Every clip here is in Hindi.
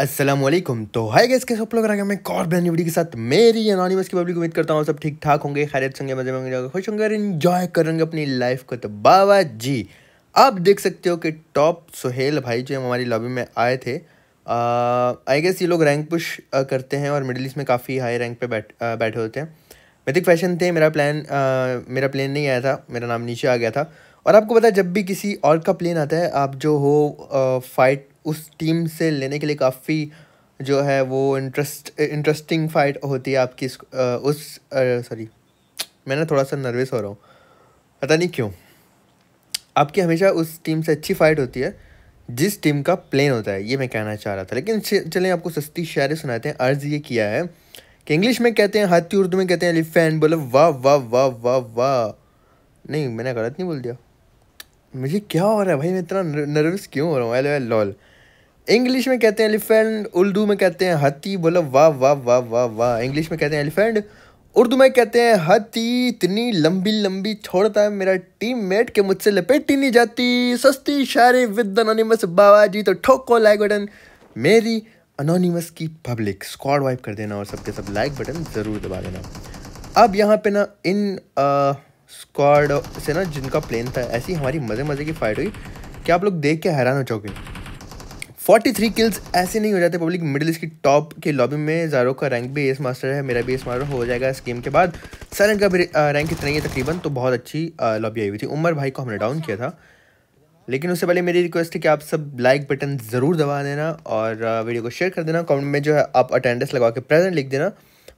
असलम तो हाय गैस कैसे आप लोग मैं और ब्रांड वीडियो के साथ मेरी अनोनीमस की पब्लिक उम्मीद करता हूँ सब ठीक ठाक होंगे खैरियत होंगे मजे में होंगे खुश होंगे इन्जॉय करेंगे अपनी लाइफ को तो बाबा जी आप देख सकते हो कि टॉप सुहेल भाई जो हमारी लॉबी में आए थे आई गेस ये लोग रैंक पुश करते हैं और मिडिल ईस्ट में काफ़ी हाई रैंक पे बैठ आ, बैठे होते हैं मैथिक फैशन थे मेरा प्लान आ, मेरा प्लेन नहीं आया था मेरा नाम नीचे आ गया था और आपको पता है जब भी किसी और का प्लेन आता है आप जो हो फाइट उस टीम से लेने के लिए काफ़ी जो है वो इंटरेस्ट इंटरेस्टिंग फाइट होती है आपकी उस सॉरी मैं ना थोड़ा सा नर्वस हो रहा हूँ पता नहीं क्यों आपकी हमेशा उस टीम से अच्छी फाइट होती है जिस टीम का प्लेन होता है ये मैं कहना चाह रहा था लेकिन चलें आपको सस्ती शायरे सुनाते हैं अर्ज़ ये किया है कि इंग्लिश में कहते हैं हाथी उर्दू में कहते हैं एलिफेंट बोले वाह वाह वाह वाह वाह नहीं मैंने गलत नहीं बोल दिया मुझे क्या हो रहा है भाई मैं इतना नर्वस क्यों हो रहा हूँ एल एल लॉल इंग्लिश में कहते हैं एलिफेंट उर्दू में कहते हैं हाथी बोला वाह वाह वाह वाह वाह इंग्लिश में कहते हैं एलिफेंट उर्दू में कहते हैं हाथी इतनी लंबी लंबी छोड़ता है मेरा टीम मेट के मुझसे लपेटी नहीं जाती सस्ती शारे विद अनोनीमस बाबा जी तो ठोको लाइक बटन मेरी अनोनीमस की पब्लिक स्क्वाड वाइप कर देना और सबके सब लाइक बटन ज़रूर दबा देना अब यहाँ पे ना इन स्क्वाड से ना जिनका प्लेन था ऐसी हमारी मज़े मज़े की फाइट हुई कि आप लोग देख के हैरान हो चौके 43 किल्स ऐसे नहीं हो जाते पब्लिक मिडिल ईस्ट की टॉप के लॉबी में जारो का रैंक भी एस मास्टर है मेरा भी एस मास्टर हो जाएगा इस गेम के बाद सैलेंट का भी रैंक इतना ही है तकरीबन तो बहुत अच्छी लॉबी आई हुई थी उमर भाई को हमने डाउन किया था लेकिन उससे पहले मेरी रिक्वेस्ट है कि आप सब लाइक बटन ज़रूर दबा देना और वीडियो को शेयर कर देना कॉमेंट में जो है आप अटेंडेंस लगा के प्रेजेंट लिख देना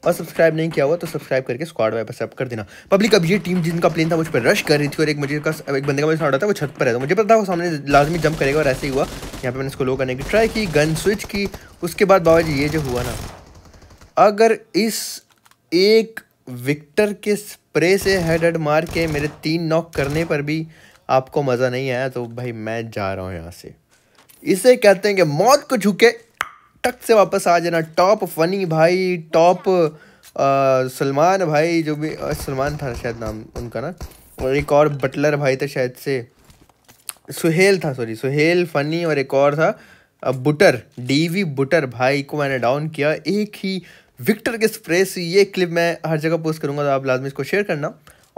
और सब्सक्राइब नहीं किया हुआ तो सब्सक्राइब करके स्क्वाड वाइप सब कर देना पब्लिक अब ये टीम जिनका प्लेन था मुझ पर रश कर रही थी और एक मुझे का एक बंदे का मुझे ऑर्डर था वो छत पर रहता तो मुझे पता वो सामने लाजमी जंप करेगा और ऐसे ही हुआ यहाँ पर मैंने इसको लो करने की ट्राई की गन स्विच की उसके बाद बाबा जी ये जो हुआ ना अगर इस एक विक्टर के स्प्रे से हेड हेड मार के मेरे तीन नॉक करने पर भी आपको मज़ा नहीं आया तो भाई मैं जा रहा हूँ यहाँ से इसे कहते हैं कि मौत को झुके टक से वापस आ जाना टॉप फनी भाई टॉप सलमान भाई जो भी सलमान था शायद नाम उनका ना और एक और बटलर भाई था शायद से सुहेल था सॉरी सुहेल फनी और एक और था बुटर डीवी बुटर भाई को मैंने डाउन किया एक ही विक्टर के स्प्रे से ये क्लिप मैं हर जगह पोस्ट करूँगा तो आप लाजमी इसको शेयर करना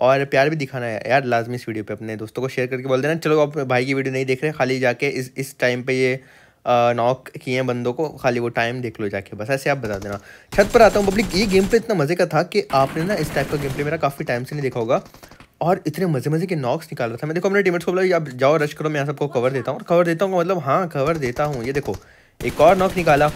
और प्यार भी दिखाना है यार लाजमी इस वीडियो पे अपने दोस्तों को शेयर करके बोल देना चलो आप भाई की वीडियो नहीं देख रहे खाली जाके इस इस टाइम पे ये नॉक किए हैं बंदों को खाली वो टाइम देख लो जाके बस ऐसे आप बता देना छत पर आता हूँ पब्लिक ये गेम पे इतना मज़े का था कि आपने ना इस टाइप का गेम पे मेरा काफ़ी टाइम से नहीं देखा होगा और इतने मज़े मज़े के नॉक्स निकाल रहा था मैं देखो अपने टीमेट्स को बोला आप जाओ रश करो मैं यहाँ सबको कवर देता हूँ कवर देता हूँ मतलब हाँ कवर देता हूँ ये देखो एक और नॉक निकाला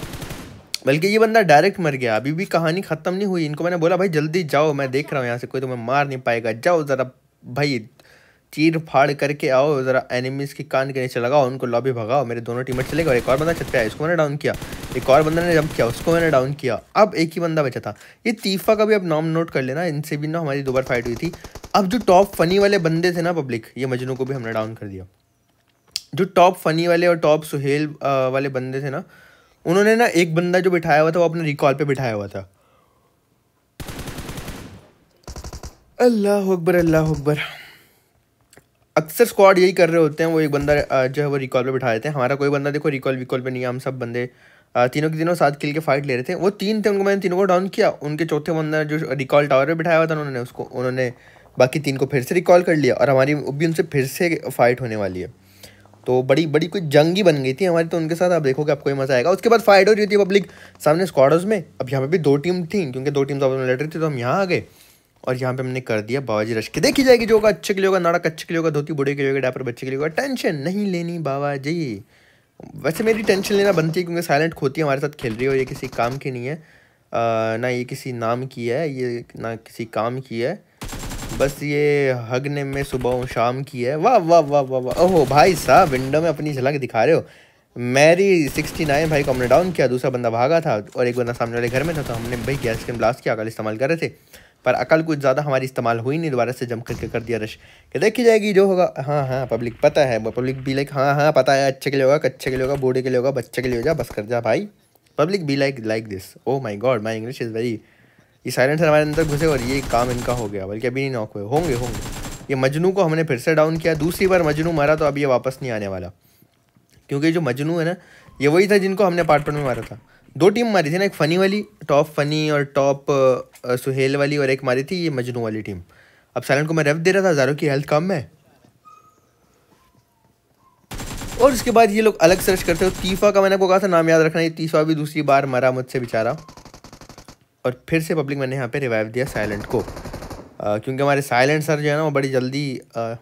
बल्कि ये बंदा डायरेक्ट मर गया अभी भी कहानी ख़त्म नहीं हुई इनको मैंने बोला भाई जल्दी जाओ मैं देख रहा हूँ यहाँ से कोई तो मैं मार नहीं पाएगा जाओ ज़रा भाई चीर फाड़ करके आओ ज़रा एनिमीज के कान के नीचे लगाओ उनको लॉबी भगाओ मेरे दोनों टीमेट चले गए और एक और बंदा छत पे आया इसको मैंने डाउन किया एक और बंदा ने जंप किया उसको मैंने डाउन किया अब एक ही बंदा बचा था ये तीफा का भी अब नाम नोट कर लेना इनसे भी ना हमारी दो बार फाइट हुई थी अब जो टॉप फनी वाले बंदे थे ना पब्लिक ये मजनू को भी हमने डाउन कर दिया जो टॉप फनी वाले और टॉप सुहेल वाले बंदे थे ना उन्होंने ना एक बंदा जो बिठाया हुआ था वो अपने रिकॉल पर बिठाया हुआ था अल्लाह अकबर अल्लाह अकबर अक्सर स्क्वाड यही कर रहे होते हैं वो एक बंदा जो है वो रिकॉल पे बिठा देते हैं हमारा कोई बंदा देखो रिकॉल विकॉल पे नहीं है हम सब बंदे तीनों के तीनों साथ खिल के फाइट ले रहे थे वो तीन थे उनको मैंने तीनों को डाउन किया उनके चौथे बंदा जो रिकॉल टावर पर बिठाया हुआ था उन्होंने उसको उन्होंने बाकी तीन को फिर से रिकॉल कर लिया और हमारी भी उनसे फिर से फाइट होने वाली है तो बड़ी बड़ी कोई जंग ही बन गई थी हमारी तो उनके साथ आप देखोगे आपको ही मज़ा आएगा उसके बाद फाइट हो रही थी पब्लिक सामने स्क्वाडर्स में अब यहाँ पे भी दो टीम थी क्योंकि दो टीम्स आपस में लड़ रही थी तो हम यहाँ आ गए और यहाँ पे हमने कर दिया बाबाजी रश के देखी जाएगी जो होगा अच्छे के लिए होगा नाड़क अच्छे के लिए होगा धोती बुढ़े के लिए होगा डापर बच्चे के लिए होगा टेंशन नहीं लेनी बाबा जी वैसे मेरी टेंशन लेना बनती है क्योंकि साइलेंट खोती हमारे साथ खेल रही है और ये किसी काम की नहीं है आ, ना ये किसी नाम की है ये ना किसी काम की है बस ये हगने में सुबह शाम की है वाह वाह वाह वाह वाह ओहो भाई साहब विंडो में अपनी झलक दिखा रहे हो मेरी सिक्सटी नाइन भाई को हमने डाउन किया दूसरा बंदा भागा था और एक बंदा सामने वाले घर में था तो हमने भाई गैस के ब्लास्ट किया अगर इस्तेमाल कर रहे थे पर अकल कुछ ज़्यादा हमारी इस्तेमाल हुई नहीं दोबारा से जम करके कर दिया रश कि देखी जाएगी जो होगा हाँ हाँ पब्लिक पता है पब्लिक भी लाइक हाँ हाँ पता है अच्छे के लिए होगा कच्चे के लिए होगा बूढ़े के लिए होगा बच्चे के लिए हो जा बस कर जा भाई public be like like this oh my God my English is very ये साइलेंसर हमारे अंदर घुसे और ये काम इनका हो गया बल्कि अभी नहीं नॉक हुए होंगे होंगे ये मजनू को हमने फिर से डाउन किया दूसरी बार मजनू मारा तो अब ये वापस नहीं आने वाला क्योंकि जो मजनू है ना ये वही था जिनको हमने पार्ट वन में मारा था दो टीम मारी थी ना एक फ़नी वाली टॉप फनी और टॉप सुहेल वाली और एक मारी थी ये मजनू वाली टीम अब साइलेंट को मैं रेफ दे रहा था हज़ारों की हेल्थ कम है और उसके बाद ये लोग अलग सर्च करते हो तो तीफा का मैंने आपको कहा था नाम याद रखना ये तीफा भी दूसरी बार मरा मुझसे बेचारा और फिर से पब्लिक मैंने यहाँ पे रिवाइव दिया साइलेंट को आ, क्योंकि हमारे साइलेंट सर जो है ना वो बड़ी जल्दी आ,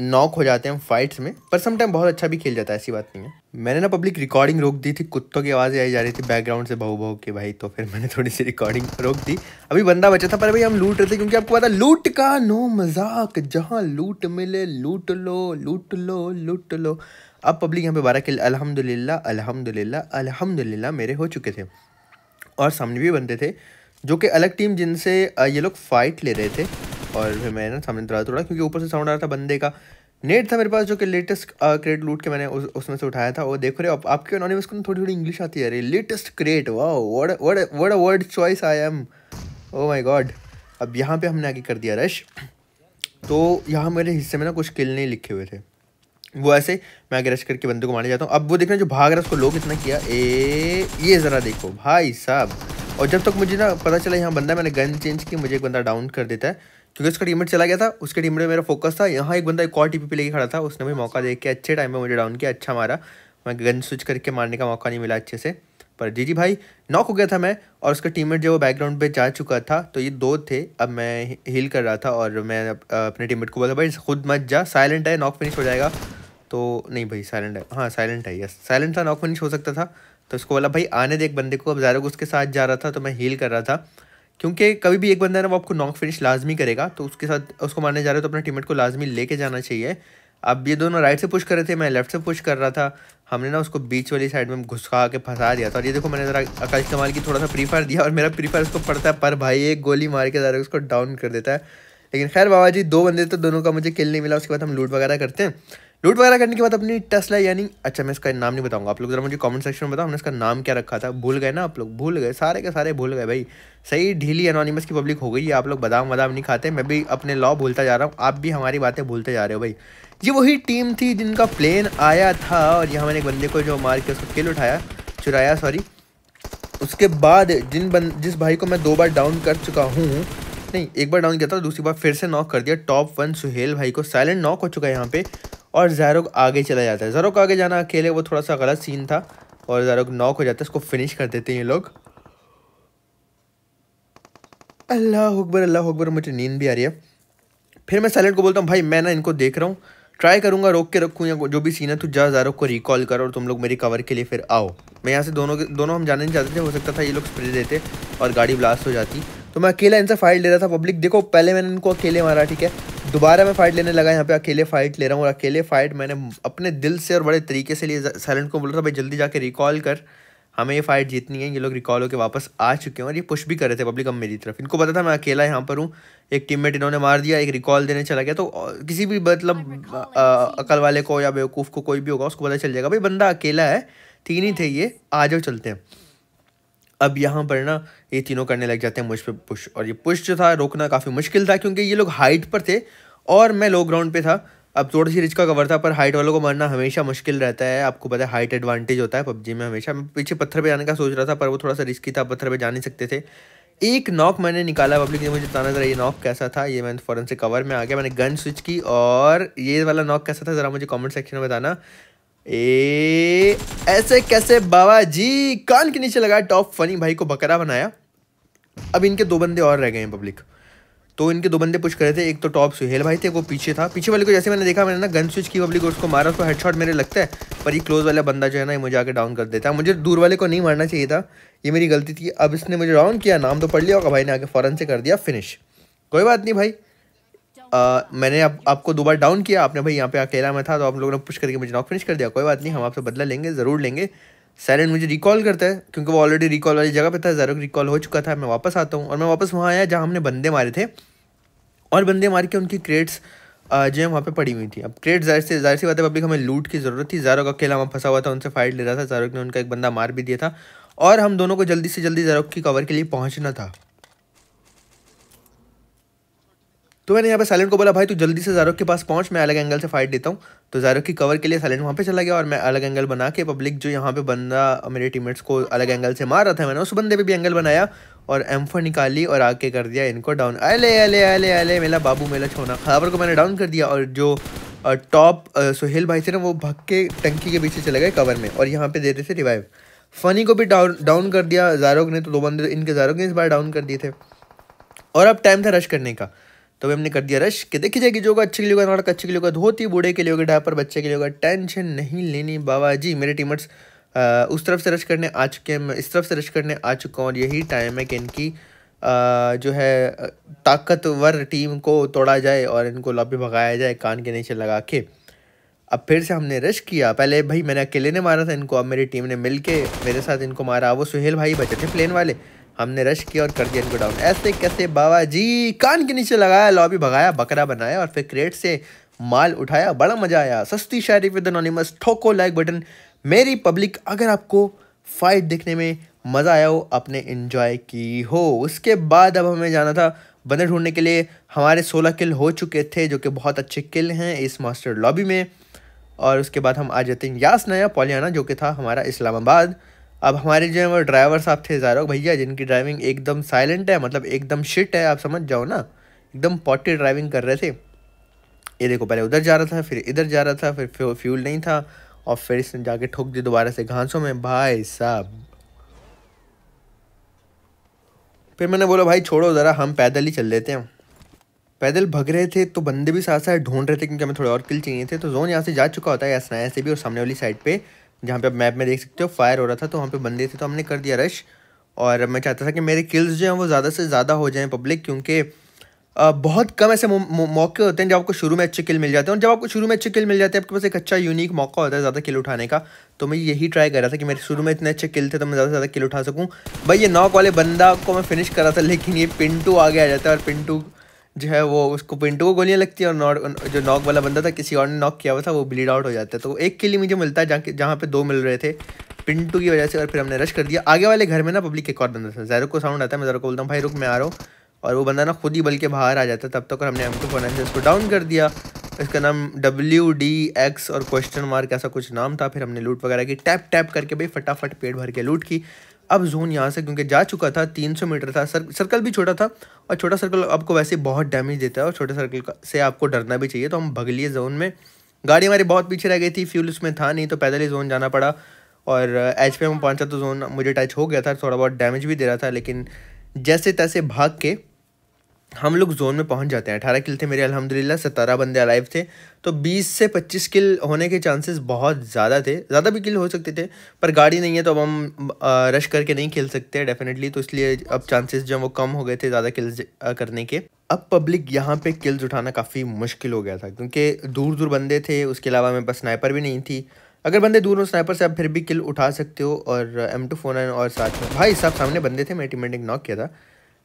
नॉक हो जाते हैं फाइट्स में पर समटाइम बहुत अच्छा भी खेल जाता है ऐसी बात नहीं है मैंने ना पब्लिक रिकॉर्डिंग रोक दी थी कुत्तों की आवाज़ें आई जा रही थी बैकग्राउंड से बहु बहु के भाई तो फिर मैंने थोड़ी सी रिकॉर्डिंग रोक दी अभी बंदा बचा था पर भाई हम लूट रहे थे क्योंकि आपको पता लूट का नो मजाक जहाँ लूट मिले लूट लो लूट लो लूट लो अब पब्लिक यहाँ पे बारह किल अलहमदिल्ला अलहमदिल्ला अलहमदिल्ला मेरे हो चुके थे और सामने भी बंदे थे जो कि अलग टीम जिनसे ये लोग फाइट ले रहे थे और फिर मैं ना सामने दराज तोड़ा क्योंकि ऊपर से साउंड आ रहा था बंदे का नेट था मेरे पास जो कि लेटेस्ट क्रेट लूट के मैंने उस उसमें से उठाया था वो देखो रहे आपके उन्होंने उसको थोड़ी थोड़ी इंग्लिश आती है अरे latest great wow word word choice I am oh my God अब यहाँ पे हमने आगे कर दिया रश तो यहाँ मेरे हिस्से में ना कुछ किल नहीं लिखे हुए थे वो ऐसे मैं आगे रश करके बंदे को मारने जाता हूँ अब वो देखना जो भाग रहा है उसको लोग इतना किया ए ये ज़रा देखो भाई साहब और जब तक मुझे ना पता चला यहाँ बंदा मैंने गन चेंज की मुझे एक बंदा डाउन कर देता है क्योंकि उसका टीम चला गया था उसके टीम में मेरा फोकस था यहाँ एक बंदा एक और टी लेके खड़ा था उसने भी मौका देख के अच्छे टाइम में मुझे डाउन किया अच्छा मारा मैं गन स्विच करके मारने का मौका नहीं मिला अच्छे से पर जी जी भाई नॉक हो गया था मैं और उसका टीममेट जो बैकग्राउंड पे जा चुका था तो ये दो थे अब मैं हील कर रहा था और मैं अपने टीममेट को बोला भाई खुद मत जा साइलेंट है नॉक फिनिश हो जाएगा तो नहीं भाई साइलेंट है हाँ साइलेंट है यस साइलेंट था नॉक फिनिश हो सकता था तो उसको बोला भाई आने दे एक बंदे को अब ज्यादा उसके साथ जा रहा था तो मैं हील कर रहा था क्योंकि कभी भी एक बंदा है ना वो आपको नॉक फिनिश लाजमी करेगा तो उसके साथ उसको मारने जा रहे हो तो अपने टीम को लाजमी लेके जाना चाहिए अब ये दोनों राइट से पुश कर रहे थे मैं लेफ्ट से पुश कर रहा था हमने ना उसको बीच वाली साइड में घुसका के फंसा दिया था और ये देखो मैंने ज़रा अकाश कमाल की थोड़ा सा प्रीफायर दिया और मेरा प्रीफायर उसको पड़ता है पर भाई एक गोली मार के ज़रा उसको डाउन कर देता है लेकिन खैर बाबा जी दो बंदे तो दोनों का मुझे किल नहीं मिला उसके बाद हम लूट वगैरह करते हैं लूट वगैरह करने के बाद अपनी टेस्ला यानी अच्छा मैं इसका नाम नहीं बताऊंगा आप लोग जरा मुझे कमेंट सेक्शन में बताओ हमने इसका नाम क्या रखा था भूल गए ना आप लोग भूल गए सारे के सारे भूल गए भाई सही ढीली अनोनिमस की पब्लिक हो गई है आप लोग बादाम वादाम नहीं खाते मैं भी अपने लॉ भूलता जा रहा हूँ आप भी हमारी बातें भूलते जा रहे हो भाई ये वही टीम थी जिनका प्लेन आया था और यहाँ मैंने एक बंदे को जो मार के उसको किल उठाया चुराया सॉरी उसके बाद जिन बन जिस भाई को मैं दो बार डाउन कर चुका हूँ नहीं एक बार डाउन किया था दूसरी बार फिर से नॉक कर दिया टॉप वन सुहेल भाई को साइलेंट नॉक हो चुका है यहाँ पे और जैरोग आगे चला जाता है जैरोग आगे जाना अकेले वो थोड़ा सा गलत सीन था और जैरोग नॉक हो जाता है उसको फिनिश कर देते हैं ये लोग अल्लाह अकबर अल्लाह अकबर मुझे नींद भी आ रही है फिर मैं सैलेंट को बोलता हूँ भाई मैं ना इनको देख रहा हूँ ट्राई करूँगा रोक के रखूँ या जो भी सीन है तो जा जारोग को रिकॉल करो और तुम लोग मेरी कवर के लिए फिर आओ मैं यहाँ से दोनों के दोनों हम जाने नहीं चाहते थे हो सकता था ये लोग स्प्रे देते और गाड़ी ब्लास्ट हो जाती तो मैं अकेला इनसे फाइट ले रहा था पब्लिक देखो पहले मैंने इनको अकेले मारा ठीक है दोबारा मैं फाइट लेने लगा यहाँ पे अकेले फाइट ले रहा हूँ और अकेले फाइट मैंने अपने दिल से और बड़े तरीके से लिए साइलेंट को बोल रहा था भाई जल्दी जाके रिकॉल कर हमें ये फाइट जीतनी है ये लोग रिकॉल होकर वापस आ चुके हैं और ये पुश भी कर रहे थे पब्लिक अब मेरी तरफ इनको पता था मैं अकेला यहाँ पर हूँ एक टीममेट इन्होंने मार दिया एक रिकॉल देने चला गया तो किसी भी मतलब अकल वाले को या बेवकूफ़ को कोई भी होगा उसको पता चल जाएगा भाई बंदा अकेला है तीन ही थे ये आ जाओ चलते हैं अब यहाँ पर ना ये तीनों करने लग जाते हैं मुझ पर पुश और ये पुश जो था रोकना काफ़ी मुश्किल था क्योंकि ये लोग हाइट पर थे और मैं लो ग्राउंड पे था अब थोड़ी सी रिच का कवर था पर हाइट वालों को मारना हमेशा मुश्किल रहता है आपको पता है हाइट एडवांटेज होता है पबजी में हमेशा मैं पीछे पत्थर पे जाने का सोच रहा था पर वो थोड़ा सा रिस्की था पत्थर पे जा नहीं सकते थे एक नॉक मैंने निकाला पब्लिक ने मुझे बताना ज़रा ये नॉक कैसा था ये मैंने फ़ौरन से कवर में आ गया मैंने गन स्विच की और ये वाला नॉक कैसा था ज़रा मुझे कॉमेंट सेक्शन में बताना ए ऐसे कैसे बाबा जी कान के नीचे लगाया टॉप फनी भाई को बकरा बनाया अब इनके दो बंदे और रह गए हैं पब्लिक तो इनके दो बंदे पुश कर रहे थे एक तो टॉप सुहेल भाई थे वो पीछे था पीछे वाले को जैसे मैंने देखा मैंने ना गन स्विच की पब्लिक उसको मारा उसको हेडशॉट मेरे लगता है पर ये क्लोज वाला बंदा जो है ना ये मुझे आके डाउन कर देता है मुझे दूर वाले को नहीं मारना चाहिए था ये मेरी गलती थी अब इसने मुझे डाउन किया नाम तो पढ़ लिया होगा भाई ने आके फ़ौरन से कर दिया फिनिश कोई बात नहीं भाई आ, मैंने आप, आपको दो बार डाउन किया आपने भाई यहाँ पे अकेला में था तो आप लोगों ने पुश करके मुझे नॉक फिनिश कर दिया कोई बात नहीं हम आपसे बदला लेंगे ज़रूर लेंगे सैलेंट मुझे रिकॉल करता है क्योंकि वो ऑलरेडी रिकॉल वाली जगह पे था जैरोक रिकॉल हो चुका था मैं वापस आता हूँ और मैं वापस वहाँ आया जहाँ हमने बंदे मारे थे और बंदे मार के उनकी क्रेट्स जो है वहाँ पे पड़ी हुई थी अब क्रेट जाहिर से जाहिर सी बात है पब्लिक हमें लूट की ज़रूरत थी जारोक अकेला वहाँ फंसा हुआ था उनसे फाइट ले रहा था जारोक ने उनका एक बंदा मार भी दिया था और हम दोनों को जल्दी से जल्दी जारोक की कवर के लिए पहुँचना था तो मैंने यहाँ पे साइलेंट को बोला भाई तू जल्दी से जारोक के पास पहुँच मैं अलग एंगल से फाइट देता हूँ तो जारोक की कवर के लिए साइलेंट वहाँ पे चला गया और मैं अलग एंगल बना के पब्लिक जो यहाँ पे बंदा मेरे टीममेट्स को अलग एंगल से मार रहा था मैंने उस बंदे पे भी एंगल बनाया और एम निकाली और आके कर दिया इनको डाउन अले अले अले अले मेरा बाबू मेरा छोना खबर को मैंने डाउन कर दिया और जो टॉप सुहेल भाई थे ना वो भग के टंकी के पीछे चले गए कवर में और यहाँ पे देते थे रिवाइव फनी को भी डाउन डाउन कर दिया जारोक ने तो दो बंदे इनके जारोक ने इस बार डाउन कर दिए थे और अब टाइम था रश करने का तो हमने कर दिया रश के देखी जाएगी जोगा अच्छे के लिए होगा नाटक अच्छे के लिए होगा धोती बूढ़े के लिए होगा डापर बच्चे के लिए होगा टेंशन नहीं लेनी बाबा जी मेरे टीमर्स उस तरफ से रश करने आ चुके हैं इस तरफ से रश करने आ चुका हूँ और यही टाइम है कि इनकी जो है ताकतवर टीम को तोड़ा जाए और इनको लॉबी भगाया जाए कान के नीचे लगा के अब फिर से हमने रश किया पहले भाई मैंने अकेले ने मारा था इनको अब मेरी टीम ने मिल के मेरे साथ इनको मारा वो सुहेल भाई बचे थे प्लेन वाले हमने रश किया और कर दिया इनको डाउन ऐसे कैसे बाबा जी कान के नीचे लगाया लॉबी भगाया बकरा बनाया और फिर क्रेट से माल उठाया बड़ा मज़ा आया सस्ती शायरी विद अनोनिमस ठोको लाइक बटन मेरी पब्लिक अगर आपको फाइट देखने में मज़ा आया हो आपने इन्जॉय की हो उसके बाद अब हमें जाना था बंदे ढूंढने के लिए हमारे सोलह किल हो चुके थे जो कि बहुत अच्छे किल हैं इस मास्टर लॉबी में और उसके बाद हम आ जाते हैं यास नया पोलियाना जो कि था हमारा इस्लामाबाद अब हमारे जो है वो ड्राइवर साहब थे जारोक भैया जिनकी ड्राइविंग एकदम साइलेंट है मतलब एकदम शिट है आप समझ जाओ ना एकदम पॉटी ड्राइविंग कर रहे थे ये देखो पहले उधर जा रहा था फिर इधर जा रहा था फिर फ्यूल नहीं था और फिर इसने जाके ठोक दी दोबारा से घासों में भाई साहब फिर मैंने बोला भाई छोड़ो ज़रा हम पैदल ही चल लेते हैं पैदल भग रहे थे तो बंदे भी साथ साथ ढूंढ रहे थे क्योंकि हमें थोड़े और किल चाहिए थे तो जोन यहाँ से जा चुका होता है या ऐसे से भी और सामने वाली साइड पर जहाँ पे आप मैप में देख सकते हो फायर हो रहा था तो वहाँ पे बंदे थे तो हमने कर दिया रश और मैं चाहता था कि मेरे किल्स जो हैं वो ज़्यादा से ज़्यादा हो जाएँ पब्लिक क्योंकि बहुत कम ऐसे मौके होते हैं जब आपको शुरू में अच्छे किल मिल जाते हैं और जब आपको शुरू में अच्छे किल मिल जाते हैं आपके पास एक अच्छा यूनिक मौका होता है ज़्यादा किल उठाने का तो मैं यही ट्राई कर रहा था कि मेरे शुरू में इतने अच्छे किल थे तो मैं ज़्यादा से ज़्यादा किल उठा सकूँ भाई ये नॉक वाले बंदा को मैं फिनिश करा था लेकिन ये पिंटू आगे आ जाता है और पिंटू जो है वो उसको पिंटू को गोलियाँ लगती है और नॉक जो नॉक वाला बंदा था किसी और ने नॉक किया हुआ था वो ब्लीड आउट हो जाता है तो एक के लिए मुझे मिलता है जहाँ जहाँ पे दो मिल रहे थे पिंटू की वजह से और फिर हमने रश कर दिया आगे वाले घर में ना पब्लिक एक और बंदा था जैरो को साउंड आता है मैं जैरो को बोलता हूँ भाई रुक मैं आ रहा हूँ और वो बंदा ना खुद ही बल के बाहर आ जाता तब तक तो हमने एम टू फोन से उसको डाउन कर दिया इसका नाम डब्ल्यू डी एक्स और क्वेश्चन मार्क ऐसा कुछ नाम था फिर हमने लूट वगैरह की टैप टैप करके भाई फटाफट पेट भर के लूट की अब जोन यहाँ से क्योंकि जा चुका था 300 मीटर था सर, सर्कल भी छोटा था और छोटा सर्कल आपको वैसे बहुत डैमेज देता है और छोटे सर्कल से आपको डरना भी चाहिए तो हम भग लिए जोन में गाड़ी हमारी बहुत पीछे रह गई थी फ्यूल उसमें था नहीं तो पैदल ही जोन जाना पड़ा और एच पी एम पहुँचा तो जोन मुझे टच हो गया था थोड़ा बहुत डैमेज भी दे रहा था लेकिन जैसे तैसे भाग के हम लोग जोन में पहुंच जाते हैं अठारह किल थे मेरे अल्हम्दुलिल्लाह सतारह बंदे अलाइव थे तो बीस से पच्चीस किल होने के चांसेस बहुत ज़्यादा थे ज़्यादा भी किल हो सकते थे पर गाड़ी नहीं है तो अब हम रश करके नहीं खेल सकते डेफिनेटली तो इसलिए अब चांसेस जो वो कम हो गए थे ज़्यादा किल्स करने के अब पब्लिक यहाँ पे किल्स उठाना काफ़ी मुश्किल हो गया था क्योंकि दूर दूर बंदे थे उसके अलावा मेरे पास स्नाइपर भी नहीं थी अगर बंदे दूर हो स्नाइपर से आप फिर भी किल उठा सकते हो और एम टू फोन और साथ में भाई साहब सामने बंदे थे मैं टीम ने नॉक किया था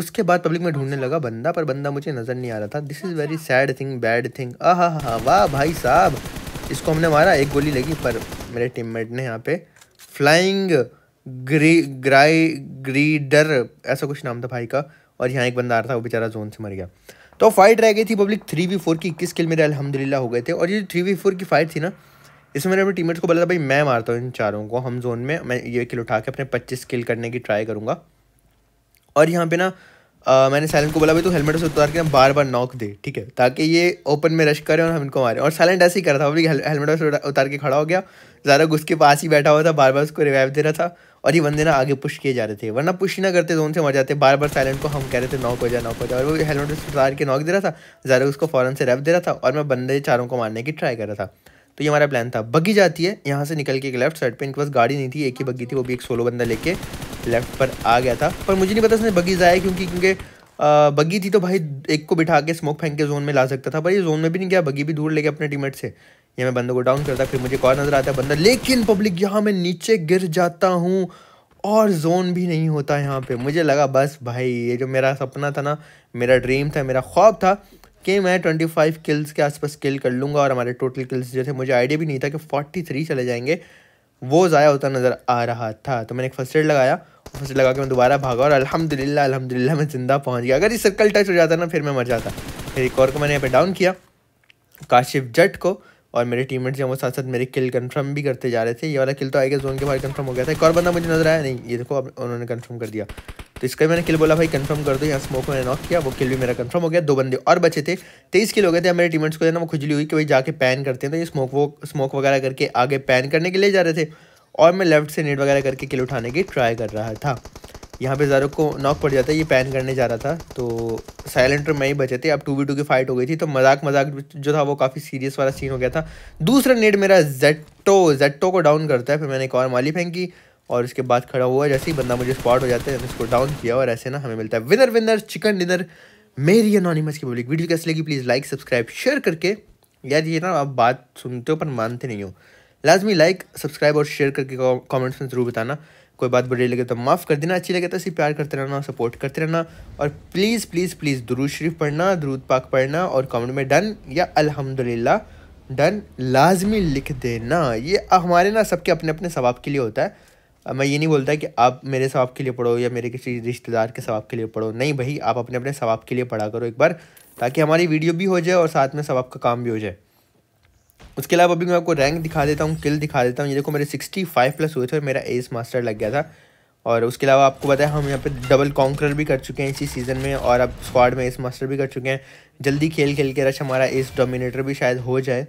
उसके बाद पब्लिक में ढूंढने लगा बंदा पर बंदा मुझे नज़र नहीं आ रहा था this is very sad thing bad thing आह हा वाह भाई साहब इसको हमने मारा एक गोली लगी पर मेरे टीममेट ने यहाँ पे फ्लाइंग ग्री ग्राई ग्रीडर ऐसा कुछ नाम था भाई का और यहाँ एक बंदा आ रहा था वो बेचारा जोन से मर गया तो फाइट रह गई थी पब्लिक थ्री वी फोर की इक्कीस किल मेरे अलहमदिल्ला हो गए थे और ये थ्री वी फोर की फाइट थी ना इसमें मैंने अपने टीम को बोला था भाई मैं मारता हूँ इन चारों को हम जोन में मैं ये किल उठा के अपने पच्चीस किल करने की ट्राई करूँगा और यहाँ पे ना आ, मैंने साइलेंट को बोला भाई तू तो हेलमेट से उतार के बार बार नॉक दे ठीक है ताकि ये ओपन में रश करें और हम इनको मारें और साइलेंट ऐसे ही कर रहा था भी हेलमेट से उतार के खड़ा हो गया ज़्यादा घुस के पास ही बैठा हुआ था बार बार उसको रिवाइव दे रहा था और ये बंदे ना आगे पुश किए जा रहे थे वरना पुश ही ना करते तो उनसे मर जाते बार बार साइलेंट को हम कह रहे थे नॉक हो जाए नॉक हो जाए और वो हेलमेट से उतार के नॉक दे रहा था ज़्यादा उसको फ़ौरन से रैप दे रहा था और मैं बंदे चारों को मारने की ट्राई कर रहा था तो ये हमारा प्लान था बग्गी जाती है यहाँ से निकल के एक लेफ्ट साइड पे इनके पास गाड़ी नहीं थी एक ही बग्गी थी वो भी एक सोलो बंदा लेके लेफ्ट पर आ गया था पर मुझे नहीं पता उसने बगी जाया क्योंकि क्योंकि बगी थी तो भाई एक को बिठा के स्मोक फेंक के जोन में ला सकता था पर ये जोन में भी नहीं गया बगी भी दूर लेके अपने टीमेट से ये मैं बंदों को डाउन करता फिर मुझे कॉल नज़र आता बंदा लेकिन पब्लिक यहाँ मैं नीचे गिर जाता हूँ और जोन भी नहीं होता यहाँ पे मुझे लगा बस भाई ये जो मेरा सपना था ना मेरा ड्रीम था मेरा ख्वाब था कि मैं 25 किल्स के आसपास किल कर लूँगा और हमारे टोटल किल्स जो थे मुझे आइडिया भी नहीं था कि 43 चले जाएंगे वो ज़ाया होता नज़र आ रहा था तो मैंने एक फर्स्ट एड लगाया फर्स्ट एड लगा के मैं दोबारा भागा और अलहमदिल्ला अलहमदिल्ला मैं ज़िंदा पहुंच गया अगर ये सर्कल टच हो जाता ना फिर मैं मर जाता फिर एक और को मैंने यहाँ पर डाउन किया काशिफ जट को और मेरे टीममेट जो वो साथ साथ मेरी किल कंफर्म भी करते जा रहे थे ये वाला किल तो आएगा जोन के बाहर कंफर्म हो गया था एक और बंदा मुझे नजर आया नहीं ये देखो अब उन्होंने कंफर्म कर दिया तो इसका मैंने किल बोला भाई कंफर्म कर दो यहाँ स्मोक मैंने नॉक किया वो किल भी मेरा कंफर्म हो गया दो बंदे और बचे थे तेईस किल हो गए थे मेरे टीममेट्स को ना वो खुजली हुई कि भाई जाके पैन करते हैं तो ये स्मोक वो स्मोक वगैरह करके आगे पैन करने के लिए जा रहे थे और मैं लेफ्ट से नेट वगैरह करके किल उठाने की ट्राई कर रहा था यहाँ पे जारुक को नॉक पड़ जाता है ये पैन करने जा रहा था तो साइलेंटर में ही बचे थे अब टू वी टू की फाइट हो गई थी तो मजाक मजाक जो था वो काफ़ी सीरियस वाला सीन हो गया था दूसरा नेट मेरा जेट्टो जेट्टो को डाउन करता है फिर मैंने एक और माली फेंकी और उसके बाद खड़ा हुआ जैसे ही बंदा मुझे स्पॉट हो जाता है मैंने उसको डाउन किया और ऐसे ना हमें मिलता है विनर विनर चिकन डिनर मेरी अनोनीमस की पब्लिक वीडियो कैसे लगी प्लीज़ लाइक सब्सक्राइब शेयर करके यार ये ना आप बात सुनते हो पर मानते नहीं हो लाजमी लाइक सब्सक्राइब और शेयर करके कमेंट्स में ज़रूर बताना कोई बात बुरी लगे तो माफ़ कर देना अच्छी लगे तो इसी प्यार करते रहना सपोर्ट करते रहना और प्लीज़ प्लीज़ प्लीज़ दरूद शरीफ पढ़ना दरूद पाक पढ़ना और कमेंट में डन या अल्हम्दुलिल्लाह डन लाजमी लिख देना ये हमारे ना सबके अपने अपने सवाब के लिए होता है मैं ये नहीं बोलता कि आप मेरे सवाब के लिए पढ़ो या मेरे किसी रिश्तेदार के सवाब के लिए पढ़ो नहीं भाई आप अपने अपने सवाब के लिए पढ़ा करो एक बार ताकि हमारी वीडियो भी हो जाए और साथ में सवाब का काम भी हो जाए उसके अलावा अभी मैं आपको रैंक दिखा देता हूँ किल दिखा देता हूँ ये देखो मेरे सिक्सटी फाइव प्लस हुए थे और मेरा एस मास्टर लग गया था और उसके अलावा आपको पता है हम यहाँ पे डबल कॉन्करर भी कर चुके हैं इसी सीज़न में और अब स्क्वाड में एस मास्टर भी कर चुके हैं जल्दी खेल खेल के रश हमारा एस डोमिनेटर भी शायद हो जाए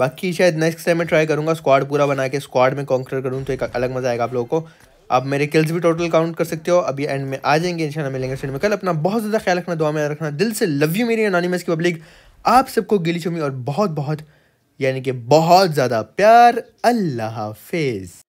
बाकी शायद नेक्स्ट टाइम मैं ट्राई करूँगा स्क्वाड पूरा बना के स्क्वाड में कॉन्करर करूँ तो एक अलग मज़ा आएगा आप लोगों को आप मेरे किल्स भी टोटल काउंट कर सकते हो अभी एंड में आ जाएंगे इंशाल्लाह मिलेंगे सेंड में कल अपना बहुत ज़्यादा ख्याल रखना दुआ में रखना दिल से लव यू मेरी अनोनीमस की पब्लिक आप सबको गिली चुमी और बहुत बहुत यानी कि बहुत ज़्यादा प्यार अल्लाह हाफिज़